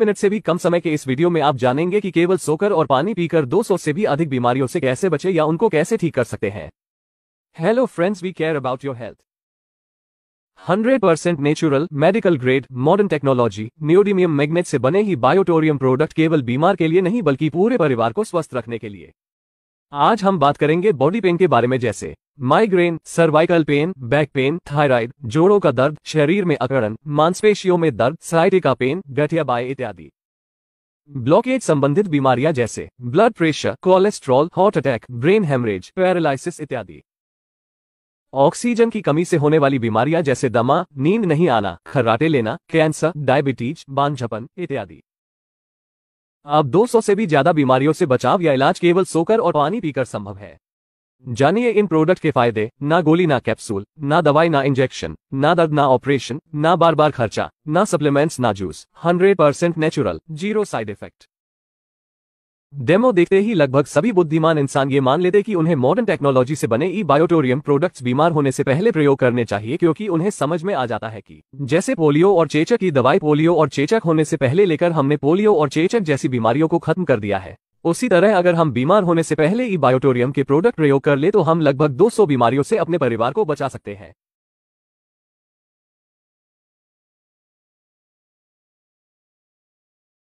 minute से भी कम समय के इस वीडियो में आप जानेंगे कि केवल सोकर और पानी पीकर 200 से भी अधिक बीमारियों से कैसे बचे या उनको कैसे ठीक कर सकते हैं hello friends we care about your health 100% natural medical grade modern technology neodymium magnet से बने ही बायोटोरियम प्रोडक्ट केवल बीमार के लिए नहीं बल्कि पूरे परिवार को स्वस्थ रखने के लिए आज हम बात करेंगे बॉडी पेन के बारे में जैसे migraine cervical pain back pain thyroid जोड़ों का दर्द शरीर में अकड़न मांसपेशियों में दर्द साइटिका पेन गठिया बाय इत्यादि ब्लॉकेज संबंधित बीमारियां जैसे blood pressure cholesterol heart attack brain haemorrhage paralysis इत्यादि ऑक्सीजन की कमी से होने वाली बीमारियां जैसे दमा नींद नहीं आना खर्राटे लेना कैंसर डायबिटीज बांझपन इत्यादि अब 200 से भी ज्यादा बीमारियों से बचाव या इलाज केवल सोकर और पानी पीकर संभव है जानिए इन प्रोडक्ट के फायदे ना गोली ना कैप्सूल ना दवाई ना इंजेक्शन ना दर्द ना ऑपरेशन ना बार बार खर्चा ना सप्लीमेंट्स ना juice 100% percent natural zero side effect demo देखते ही लगभग सभी बुद्धिमान इंसान ये मान लेते कि उन्हें मॉडर्न टेक्नोलॉजी से बने ई बायोटोरियम प्रोडक्ट्स बीमार होने से पहले प्रयोग करने चाहिए क्योंकि उन्हें समझ में आ जाता है कि जैसे पोलियो और चेचक की दवाई पोलियो और चेचक होने से पहले लेकर हमने पोलियो और चेचक जैसी बीमारियों को खत्म कर दिया है उसी तरह अगर हम बीमार होने से पहले ई बायोटोरियम के प्रोडक्ट प्रयोग कर ले तो हम लगभग 200 बीमारियों से अपने परिवार को बचा सकते हैं